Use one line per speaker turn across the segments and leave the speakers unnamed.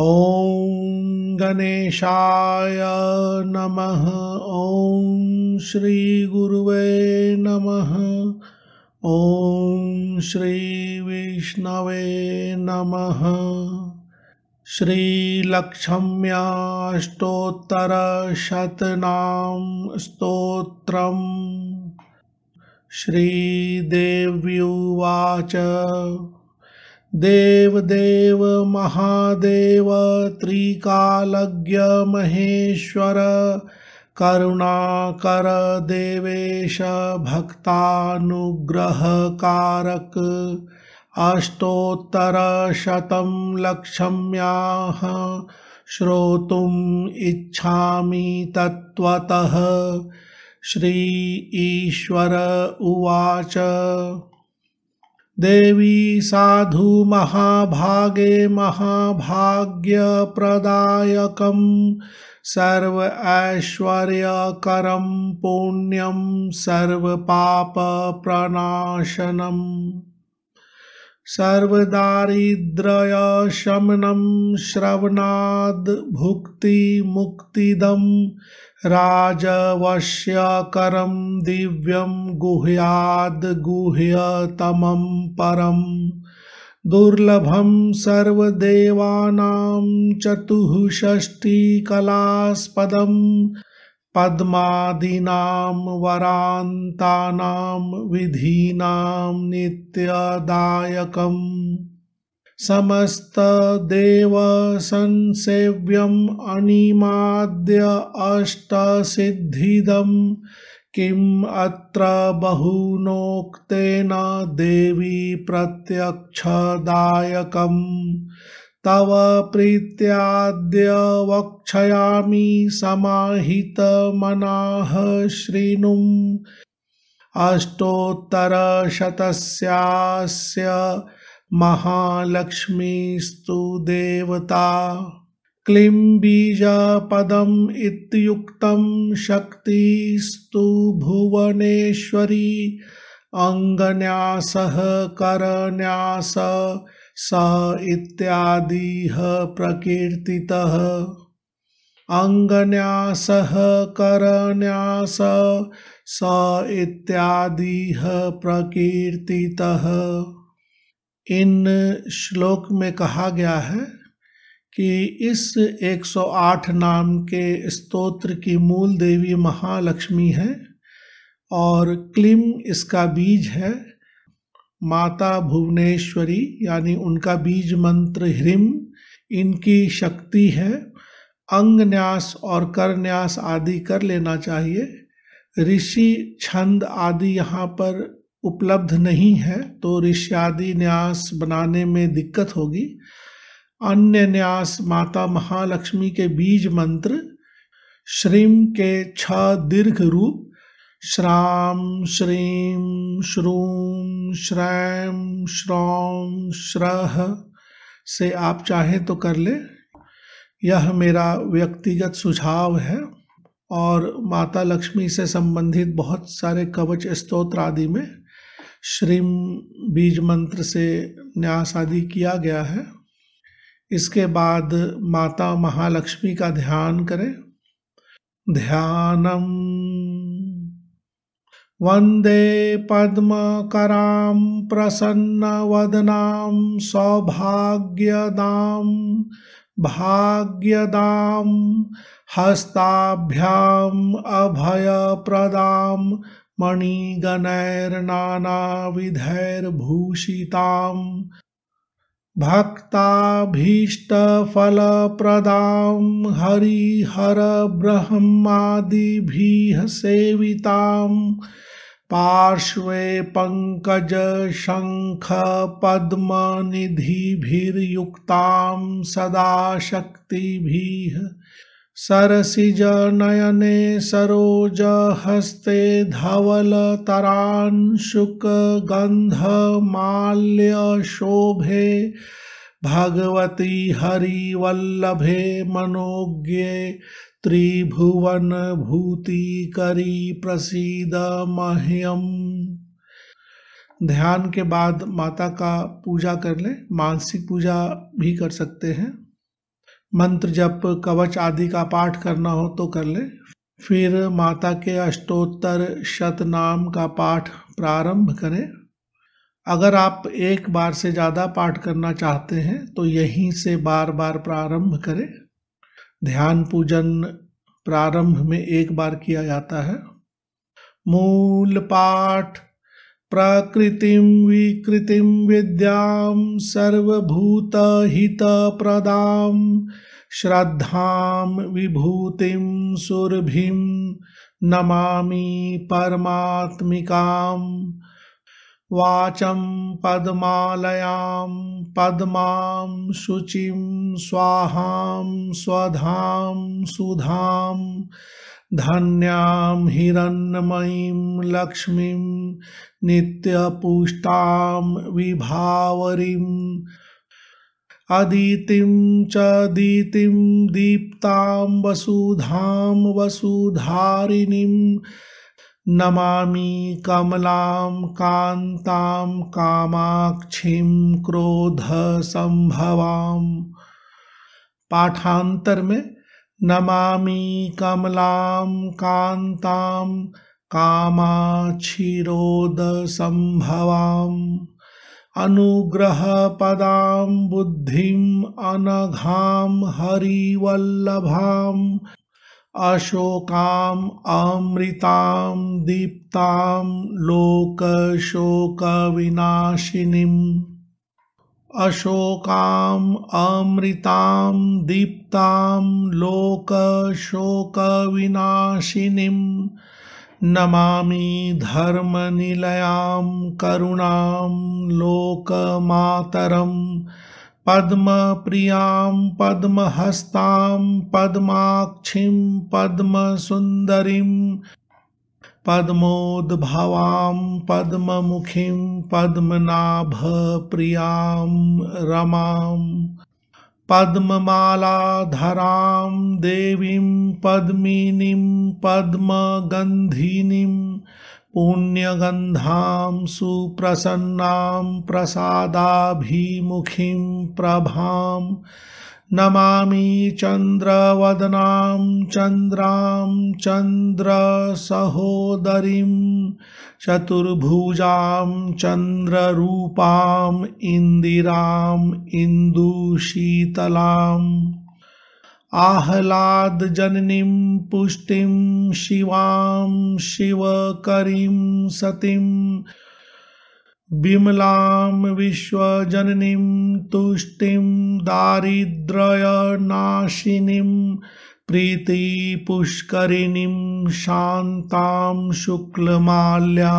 ॐ गणेशाय नमः ॐ श्रीगुरुवे नमः ॐ श्रीविष्णवे नमः श्रीलक्ष्म्याष्टोत्तरशतनां स्तोत्रं श्रीदेव्युवाच देव देव महादेव त्रिकालज्ञ महेश्वर करुणाकर देवेश अष्टोत्तर अष्टोत्तरशतं लक्षम्याः श्रोतुम् इच्छामि तत्त्वतः श्री ईश्वर उवाच देवी साधु महाभागे महाभाग्य प्रदायक सर्व ऐश्वर्यकरं पुण्यं शमनम श्रवणाद भुक्ति मुक्तिदम राजवश्यकरं दिव्यं गुह्याद्गुह्यतमं परं दुर्लभं सर्वदेवानां चतुःषष्टिकलास्पदं पद्मादीनां वरान्तानां विधीनां नित्यदायकम् समस्तदेव संसेव्यम् अनिमाद्य अष्टसिद्धिदं किम् अत्र बहूनोक्तेन देवी प्रत्यक्षदायक तव प्रीत्याद्य वक्षयामि समाहितमनाः श्रीणुम् अष्टोत्तरशतस्यास्य महालक्ष्मीस्तु देवता क्लीं बीजापदम् इत्युक्तं शक्तिस्तु भुवनेश्वरी अङ्गन्यासः करन्यास स इत्यादिः प्रकीर्तितः अङ्गन्यासः करन्यास स इत्यादिः प्रकीर्तितः इन श्लोक में कहा गया है कि इस 108 नाम के स्तोत्र की मूल देवी महालक्ष्मी है और क्लिम इसका बीज है माता भुवनेश्वरी यानी उनका बीज मंत्र ह्रिम इनकी शक्ति है अंग न्यास और कर न्यास आदि कर लेना चाहिए ऋषि छंद आदि यहाँ पर उपलब्ध नहीं है तो ऋष्यादि न्यास बनाने में दिक्कत होगी अन्य न्यास माता महालक्ष्मी के बीज मंत्र श्रीम के छ दीर्घ रूप श्राम श्रीम श्रूम श्रैम श्रौम श्रह से आप चाहें तो कर ले यह मेरा व्यक्तिगत सुझाव है और माता लक्ष्मी से संबंधित बहुत सारे कवच स्त्रोत्र आदि में श्रीम बीज मंत्र से न्यास आदि किया गया है इसके बाद माता महालक्ष्मी का ध्यान करें ध्यानम प्रसन्न पद्मकरां सौभाग्यदाम भाग्यदाम हस्ताभ्याम अभय प्रदाम मणिगणैर्नानाविधैर्भूषिताम् भक्ताभीष्टफलप्रदां हरिहरब्रह्मादिभिः सेवितां पार्श्वे पङ्कजशङ्खपद्मनिधिभिर्युक्तां सदा शक्तिभिः सरसिज नयने सरोज हस्ते धवल तरान शुक गंध माल्य शोभे भगवती हरिवल्लभे मनोज्ञे त्रिभुवन भूति करी प्रसीद मह्यम ध्यान के बाद माता का पूजा कर लें मानसिक पूजा भी कर सकते हैं मंत्र जप कवच आदि का पाठ करना हो तो कर ले फिर माता के अष्टोत्तर शतनाम का पाठ प्रारंभ करें अगर आप एक बार से ज़्यादा पाठ करना चाहते हैं तो यहीं से बार बार प्रारंभ करें ध्यान पूजन प्रारंभ में एक बार किया जाता है मूल पाठ प्रकृतिं विकृतिं विद्यां सर्वभूतहितप्रदां श्रद्धां विभूतिं सुरभिं नमामि परमात्मिकां वाचं पद्मालयां पद्मां शुचिं स्वाहां स्वधां सुधां धन्यां हिरण्मयीं लक्ष्मीं निपुष्टा विभारी अदीति चीति दीप्ता वसुधा वसुधारिणी नमा कमला कमलां कान्तां कामाक्षीं क्रोधसम्भवाम् पाठांतर में नमा कमला कान्तां कामाक्षिरोदसम्भवाम् अनुग्रहपदां बुद्धिम् अनघां हरिवल्लभाम् अशोकाम् अमृतां दीप्तां लोकशोकविनाशिनीम् अशोकाम् अमृतां दीप्तां लोकशोकविनाशिनीम् नमामि धर्मनिलयां करुणां लोकमातरं पद्मप्रियां पद्महस्तां पद्माक्षीं पद्मसुन्दरीं पद्मोद्भवां पद्ममुखीं पद्मनाभप्रियां रमाम् पद्ममालाधरां देवीं पद्मिनीं पद्मगन्धिनीं पुण्यगन्धां सुप्रसन्नां प्रसादाभिमुखीं प्रभां नमा चन्द्रवदनां चंद्रा चंद्रसहोदरी चतुर्भुजा चन्द्ररूपाम् इन्दिराम् इंदुशीतला आह्लादजननीं पुष्टि शिवां शिवकरीं सतीं विमलां विश्वजननीं तुष्टिं दारिद्र्यनाशिनीं प्रीतिपुष्करिणीं शान्तां शुक्लमाल्याम्बरां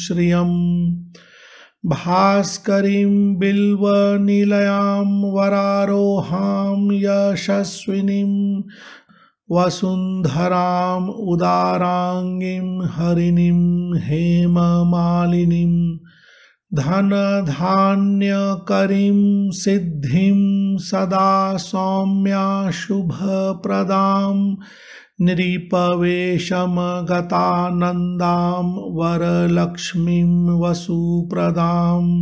श्रियम् भास्करीं बिल्वनिलयां वरारोहां यशस्विनीं वसुन्धराम् उदाराङ्गीं हरिणीं हेममालिनीं धनधान्यकरीं सिद्धिं सदा सौम्या शुभप्रदां निरीपवेशमगतानन्दां वरलक्ष्मीं वसुप्रदाम्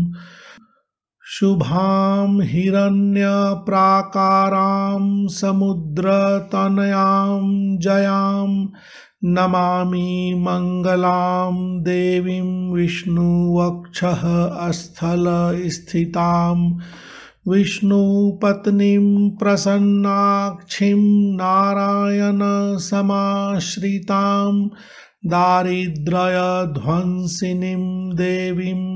शुभां हिरण्यप्राकारां समुद्रतनयां जयां नमामि मङ्गलां देवीं विष्णुवक्षः स्थलस्थितां विष्णुपत्नीं प्रसन्नाक्षीं नारायणसमाश्रितां दारिद्र्यध्वंसिनीं देवीम्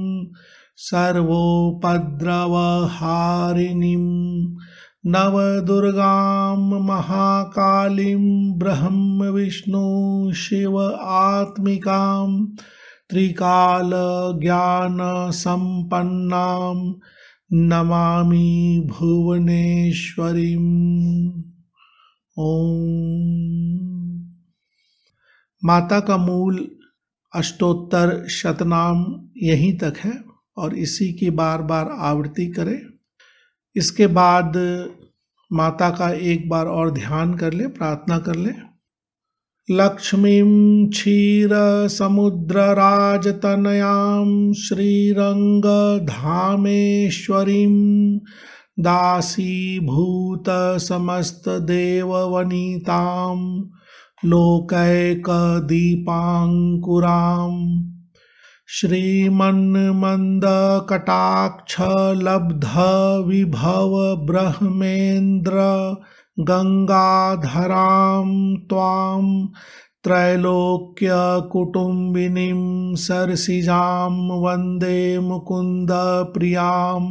नव दुर्गा महाकाली ब्रह्म विष्णु शिव आत्मिकां त्रिकालज्ञानसम्पन्नां नमामि भुवनेश्वरीम् ॐ माता का मूल अष्टोत्तर शतनाम यहीं तक है और इसी की बार बार आवृत्ति करें इसके बाद माता का एक बार और ध्यान कर ले प्रार्थना कर ले समस्त देव वनीताम लोकैक दीपांकुराम श्रीमन्मन्दकटाक्षलब्धविभवब्रह्मेन्द्र गङ्गाधरां त्वां त्रैलोक्यकुटुम्बिनीं सरसिजां वन्दे मुकुन्दप्रियां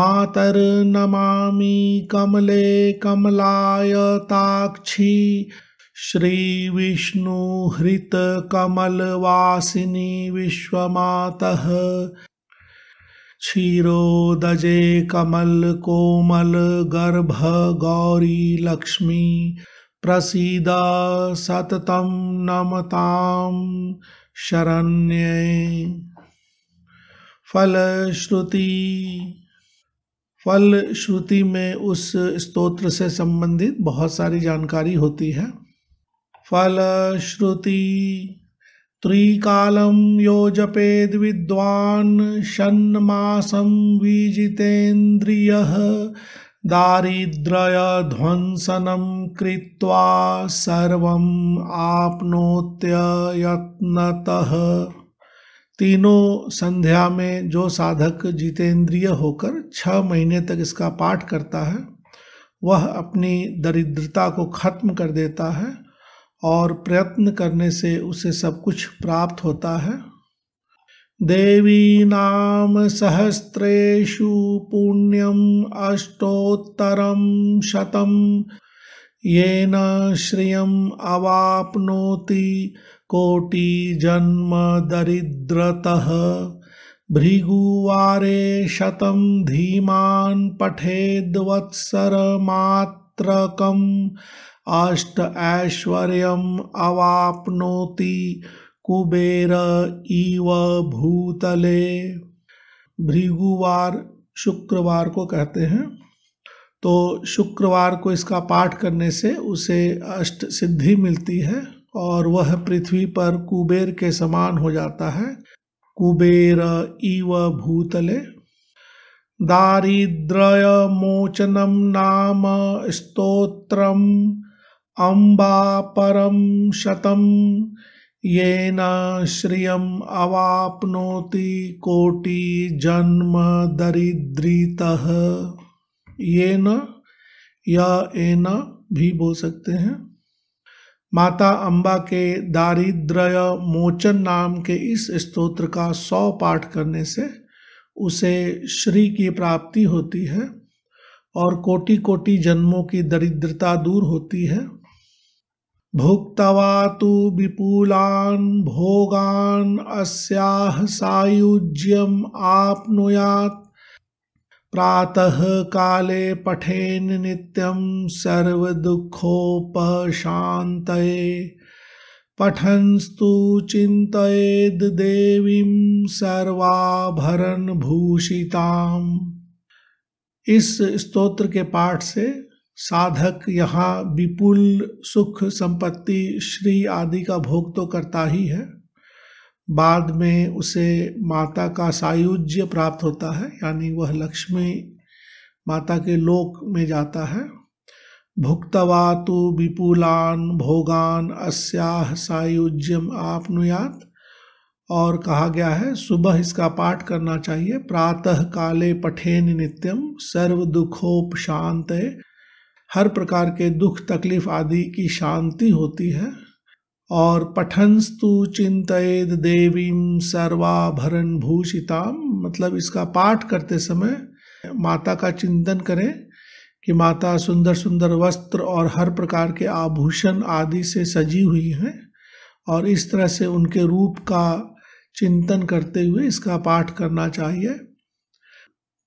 मातर्नमामि कमले कमलायताक्षी श्री विष्णु हृत कमल वासिनी विश्वमातः क्षीरोदजे गौरी लक्ष्मी प्रसीद सततम नमता शरण्य फलश्रुति फलश्रुति में उस स्तोत्र से संबंधित बहुत सारी जानकारी होती है फलश्रुति त्रिकालं यो जपेद् विद्वान् षण्मासं विजितेन्द्रियः दारिद्र्यध्वंसनं कृत्वा सर्वम् आप्नोत्ययत्नतः तीनों संध्या में जो साधक जितेंद्रिय होकर छह महीने तक इसका पाठ करता है वह अपनी दरिद्रता को खत्म कर देता है और प्रयत्न करने से उसे सब कुछ प्राप्त होता है पुण्यम अष्टोत्तरम शतम ये न येन अवापनोति कोटि जन्म दरिद्रतः भृगुवारे पठेद वत्सर पठेद्वत्सरमात्रकम् अष्ट ऐश्वर्य अवापनोति कुबेर इव भूतले भृगुवार शुक्रवार को कहते हैं तो शुक्रवार को इसका पाठ करने से उसे अष्ट सिद्धि मिलती है और वह पृथ्वी पर कुबेर के समान हो जाता है कुबेर इव भूतले दारिद्र्य मोचनम नाम स्त्रोत्र अम्बा ये शतं अवापनोति कोटि जन्म दरिद्रित ये न या एन भी बोल सकते हैं माता अम्बा के दारिद्र्य मोचन नाम के इस स्तोत्र का सौ पाठ करने से उसे श्री की प्राप्ति होती है और कोटि कोटि जन्मों की दरिद्रता दूर होती है भुक्तवा तो विपुलान् भोगान् अस्याः प्रातः काले पठेन नित्यम सर्वदुःखोपशान्तये पठंस्तु चिन्तयेद् देवीं सर्वाभरणभूषिताम् इस स्तोत्र के पाठ से साधक यहाँ विपुल सुख संपत्ति श्री आदि का भोग तो करता ही है बाद में उसे माता का सायुज्य प्राप्त होता है यानी वह लक्ष्मी माता के लोक में जाता है भुक्तवा तो विपुलान भोगान अस्याह सायुज्यम आपनुयात और कहा गया है सुबह इसका पाठ करना चाहिए प्रातः काले पठेन नित्यम सर्व है हर प्रकार के दुख तकलीफ आदि की शांति होती है और पठनस्तु चिंतित देवीम सर्वाभरण भूषिताम मतलब इसका पाठ करते समय माता का चिंतन करें कि माता सुंदर सुंदर वस्त्र और हर प्रकार के आभूषण आदि से सजी हुई हैं और इस तरह से उनके रूप का चिंतन करते हुए इसका पाठ करना चाहिए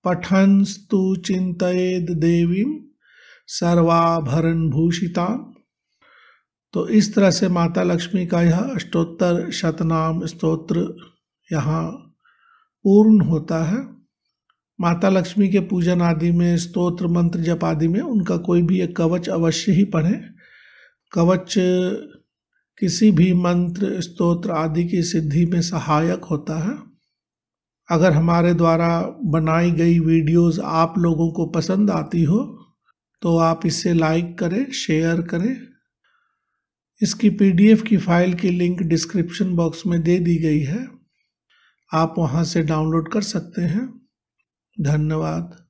पठनस्तु चिंतित देवीम सर्वाभरण भूषिता तो इस तरह से माता लक्ष्मी का यह अष्टोत्तर शतनाम स्तोत्र यहाँ पूर्ण होता है माता लक्ष्मी के पूजन आदि में स्तोत्र मंत्र जप आदि में उनका कोई भी एक कवच अवश्य ही पढ़ें कवच किसी भी मंत्र स्तोत्र आदि की सिद्धि में सहायक होता है अगर हमारे द्वारा बनाई गई वीडियोस आप लोगों को पसंद आती हो तो आप इसे लाइक करें शेयर करें इसकी पीडीएफ की फ़ाइल की लिंक डिस्क्रिप्शन बॉक्स में दे दी गई है आप वहाँ से डाउनलोड कर सकते हैं धन्यवाद